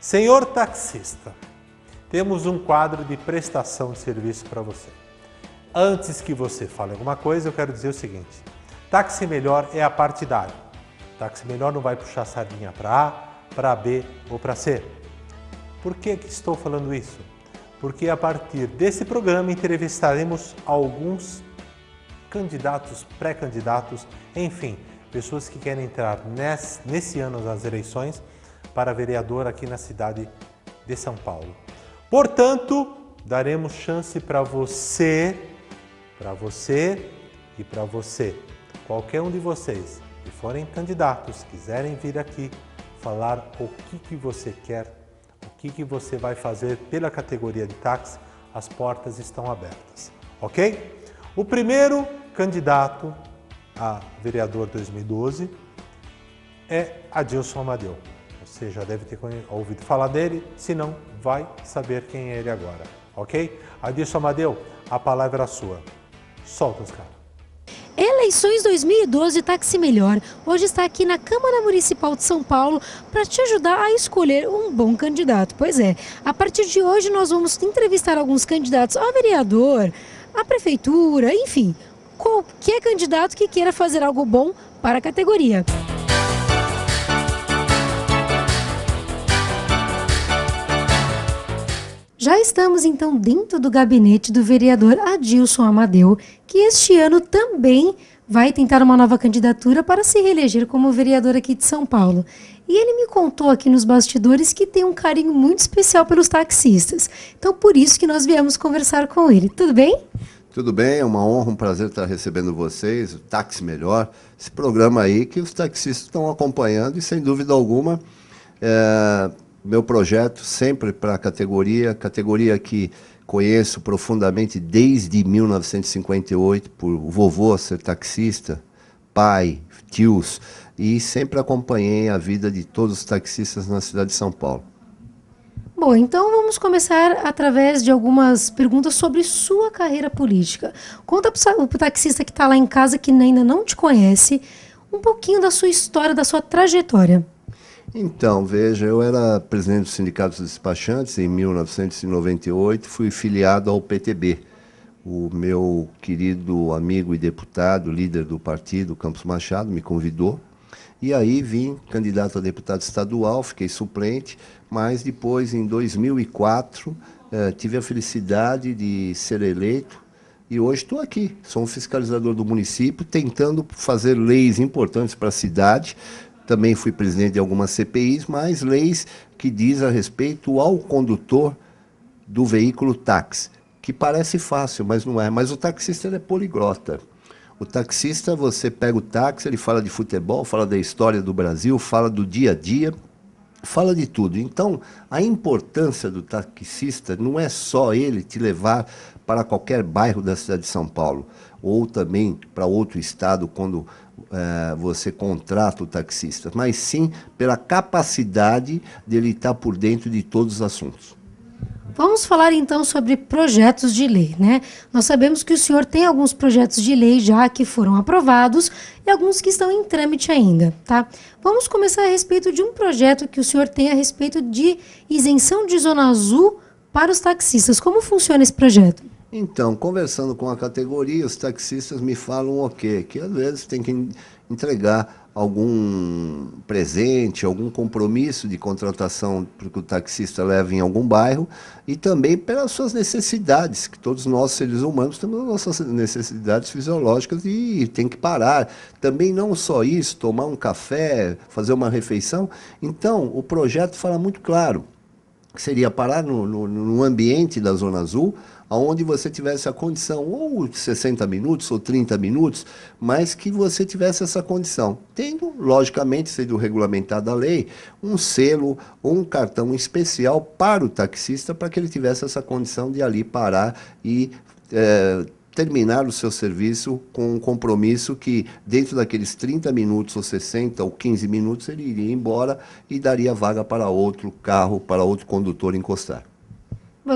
Senhor taxista, temos um quadro de prestação de serviço para você. Antes que você fale alguma coisa, eu quero dizer o seguinte: táxi melhor é a partidária. Táxi melhor não vai puxar sardinha para A, para B ou para C. Por que, que estou falando isso? Porque a partir desse programa entrevistaremos alguns candidatos, pré-candidatos, enfim, pessoas que querem entrar nesse, nesse ano das eleições para vereador aqui na cidade de São Paulo. Portanto, daremos chance para você, para você e para você. Qualquer um de vocês que forem candidatos, quiserem vir aqui falar o que, que você quer, o que, que você vai fazer pela categoria de táxi, as portas estão abertas, ok? O primeiro candidato a vereador 2012 é Adilson Amadeu. Você já deve ter ouvido falar dele, se não, vai saber quem é ele agora, ok? Adilson Amadeu, a palavra é sua. Solta os caras. Eleições 2012 Táxi Melhor. Hoje está aqui na Câmara Municipal de São Paulo para te ajudar a escolher um bom candidato. Pois é, a partir de hoje nós vamos entrevistar alguns candidatos ao vereador, à prefeitura, enfim, qualquer candidato que queira fazer algo bom para a categoria. Já estamos então dentro do gabinete do vereador Adilson Amadeu, que este ano também vai tentar uma nova candidatura para se reeleger como vereador aqui de São Paulo. E ele me contou aqui nos bastidores que tem um carinho muito especial pelos taxistas. Então por isso que nós viemos conversar com ele. Tudo bem? Tudo bem, é uma honra, um prazer estar recebendo vocês, o Táxi Melhor, esse programa aí que os taxistas estão acompanhando e, sem dúvida alguma, é, meu projeto sempre para a categoria, categoria que conheço profundamente desde 1958, por vovô ser taxista, pai, tios, e sempre acompanhei a vida de todos os taxistas na cidade de São Paulo. Bom, então vamos começar através de algumas perguntas sobre sua carreira política. Conta para o taxista que está lá em casa que ainda não te conhece um pouquinho da sua história, da sua trajetória. Então, veja, eu era presidente do Sindicato dos Despachantes em 1998, fui filiado ao PTB. O meu querido amigo e deputado, líder do partido, Campos Machado, me convidou. E aí vim candidato a deputado estadual, fiquei suplente, mas depois, em 2004, eh, tive a felicidade de ser eleito e hoje estou aqui. Sou um fiscalizador do município, tentando fazer leis importantes para a cidade, também fui presidente de algumas CPIs, mas leis que diz a respeito ao condutor do veículo táxi, que parece fácil, mas não é. Mas o taxista é poliglota. O taxista, você pega o táxi, ele fala de futebol, fala da história do Brasil, fala do dia a dia, fala de tudo. Então, a importância do taxista não é só ele te levar para qualquer bairro da cidade de São Paulo, ou também para outro estado quando é, você contrata o taxista, mas sim pela capacidade dele estar por dentro de todos os assuntos. Vamos falar então sobre projetos de lei, né? Nós sabemos que o senhor tem alguns projetos de lei já que foram aprovados e alguns que estão em trâmite ainda, tá? Vamos começar a respeito de um projeto que o senhor tem a respeito de isenção de zona azul para os taxistas. Como funciona esse projeto? Então, conversando com a categoria, os taxistas me falam o okay, quê? Que às vezes tem que entregar algum presente, algum compromisso de contratação que o taxista leva em algum bairro e também pelas suas necessidades, que todos nós, seres humanos, temos nossas necessidades fisiológicas e tem que parar. Também não só isso, tomar um café, fazer uma refeição. Então, o projeto fala muito claro que seria parar no, no, no, ambiente da Zona Azul, aonde você tivesse a condição, ou 60 minutos ou 30 minutos, mas que você tivesse essa condição. Tendo, logicamente, sendo regulamentada a lei, um selo ou um cartão especial para o taxista, para que ele tivesse essa condição de ali parar e. É, terminar o seu serviço com um compromisso que, dentro daqueles 30 minutos ou 60 ou 15 minutos, ele iria embora e daria vaga para outro carro, para outro condutor encostar.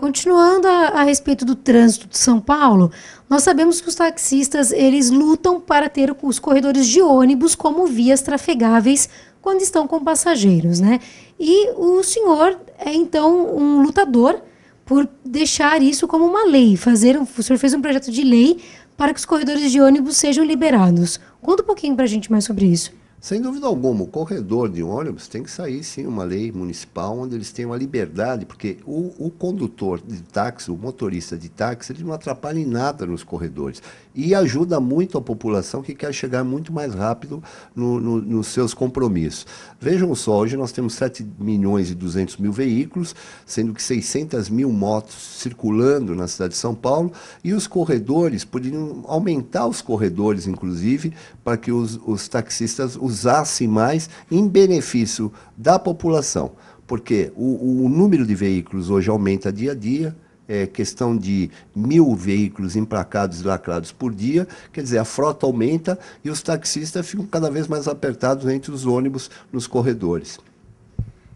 continuando a, a respeito do trânsito de São Paulo, nós sabemos que os taxistas eles lutam para ter os corredores de ônibus como vias trafegáveis quando estão com passageiros, né? E o senhor é então um lutador por deixar isso como uma lei, fazer um, o senhor fez um projeto de lei para que os corredores de ônibus sejam liberados. Conta um pouquinho para a gente mais sobre isso. Sem dúvida alguma, o corredor de ônibus tem que sair sim uma lei municipal onde eles tenham a liberdade, porque o, o condutor de táxi, o motorista de táxi, ele não atrapalha em nada nos corredores. E ajuda muito a população que quer chegar muito mais rápido no, no, nos seus compromissos. Vejam só, hoje nós temos 7 milhões e 200 mil veículos, sendo que 600 mil motos circulando na cidade de São Paulo, e os corredores, poderiam aumentar os corredores, inclusive, para que os, os taxistas usasse mais em benefício da população, porque o, o número de veículos hoje aumenta dia a dia, é questão de mil veículos emplacados e lacrados por dia, quer dizer, a frota aumenta e os taxistas ficam cada vez mais apertados entre os ônibus nos corredores.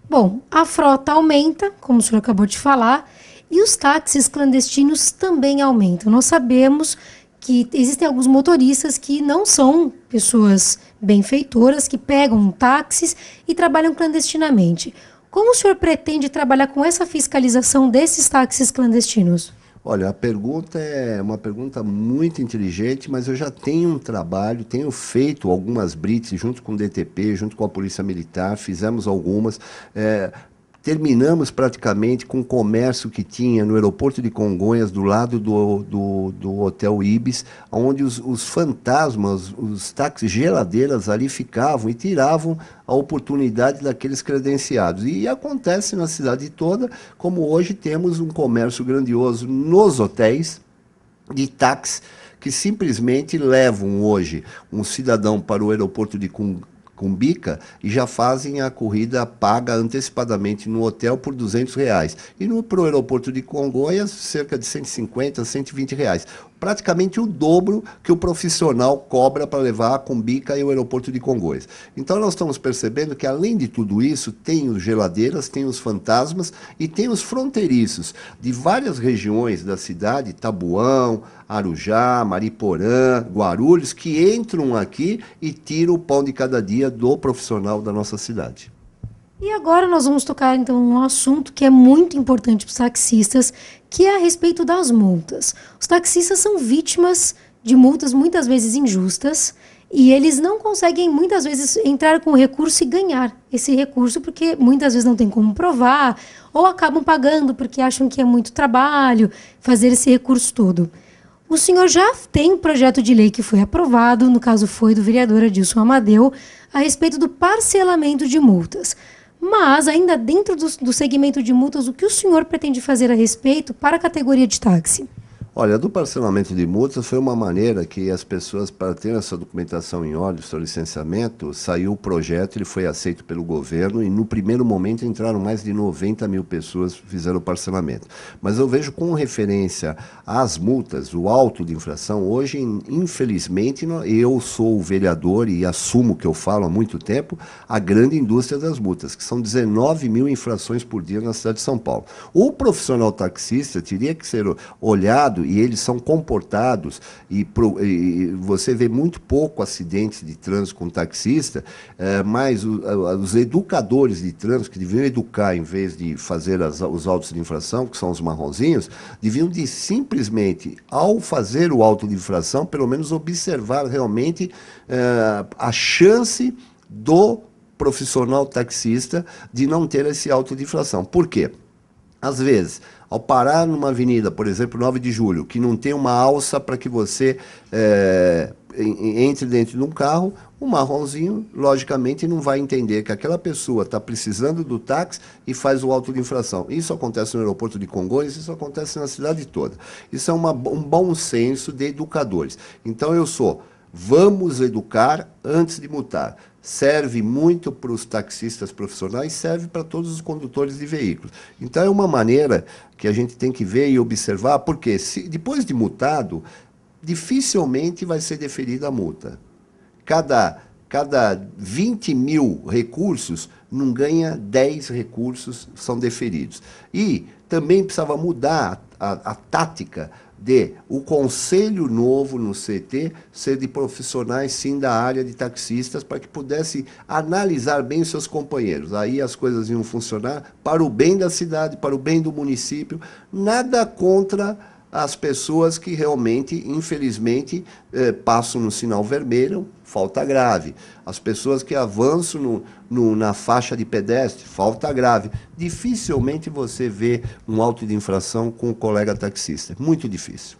Bom, a frota aumenta, como o senhor acabou de falar, e os táxis clandestinos também aumentam. Nós sabemos que existem alguns motoristas que não são pessoas benfeitoras que pegam táxis e trabalham clandestinamente. Como o senhor pretende trabalhar com essa fiscalização desses táxis clandestinos? Olha, a pergunta é uma pergunta muito inteligente, mas eu já tenho um trabalho, tenho feito algumas brites junto com o DTP, junto com a Polícia Militar, fizemos algumas. É, terminamos praticamente com o comércio que tinha no aeroporto de Congonhas, do lado do, do, do Hotel Ibis, onde os, os fantasmas, os táxis geladeiras ali ficavam e tiravam a oportunidade daqueles credenciados. E acontece na cidade toda, como hoje temos um comércio grandioso nos hotéis de táxis que simplesmente levam hoje um cidadão para o aeroporto de com bica e já fazem a corrida paga antecipadamente no hotel por 200 reais. E no o aeroporto de Congonhas, cerca de 150, 120 reais praticamente o dobro que o profissional cobra para levar a Cumbica e o aeroporto de Congonhas. Então nós estamos percebendo que além de tudo isso, tem os geladeiras, tem os fantasmas e tem os fronteiriços de várias regiões da cidade, Tabuão, Arujá, Mariporã, Guarulhos, que entram aqui e tiram o pão de cada dia do profissional da nossa cidade. E agora nós vamos tocar então um assunto que é muito importante para os taxistas, que é a respeito das multas. Os taxistas são vítimas de multas muitas vezes injustas e eles não conseguem muitas vezes entrar com o recurso e ganhar esse recurso porque muitas vezes não tem como provar ou acabam pagando porque acham que é muito trabalho fazer esse recurso todo. O senhor já tem um projeto de lei que foi aprovado, no caso foi do vereador Adilson Amadeu, a respeito do parcelamento de multas. Mas, ainda dentro do, do segmento de multas, o que o senhor pretende fazer a respeito para a categoria de táxi? Olha, do parcelamento de multas foi uma maneira que as pessoas, para ter essa documentação em ordem, seu licenciamento, saiu o projeto, ele foi aceito pelo governo e no primeiro momento entraram mais de 90 mil pessoas fizeram o parcelamento. Mas eu vejo com referência às multas, o alto de infração, hoje, infelizmente, eu sou o vereador e assumo que eu falo há muito tempo, a grande indústria das multas, que são 19 mil infrações por dia na cidade de São Paulo. O profissional taxista teria que ser olhado e eles são comportados e, pro, e você vê muito pouco acidente de trânsito com taxista, é, mas o, a, os educadores de trânsito que deviam educar em vez de fazer as, os autos de infração, que são os marronzinhos, deviam de simplesmente, ao fazer o auto de infração, pelo menos observar realmente é, a chance do profissional taxista de não ter esse auto de infração. Por quê? Às vezes, ao parar numa avenida, por exemplo, 9 de julho, que não tem uma alça para que você é, entre dentro de um carro, o marronzinho, logicamente, não vai entender que aquela pessoa está precisando do táxi e faz o auto de infração. Isso acontece no aeroporto de Congonhas, isso acontece na cidade toda. Isso é uma, um bom senso de educadores. Então, eu sou. Vamos educar antes de mutar serve muito para os taxistas profissionais, serve para todos os condutores de veículos. Então é uma maneira que a gente tem que ver e observar, porque se, depois de multado, dificilmente vai ser deferida a multa. Cada, cada 20 mil recursos, não ganha 10 recursos são deferidos. E também precisava mudar a, a tática de o conselho novo no CT ser de profissionais sim da área de taxistas para que pudesse analisar bem os seus companheiros. Aí as coisas iam funcionar para o bem da cidade, para o bem do município. Nada contra as pessoas que realmente, infelizmente, eh, passam no sinal vermelho, falta grave. As pessoas que avançam no, no, na faixa de pedestre, falta grave. Dificilmente você vê um auto de infração com o colega taxista. Muito difícil.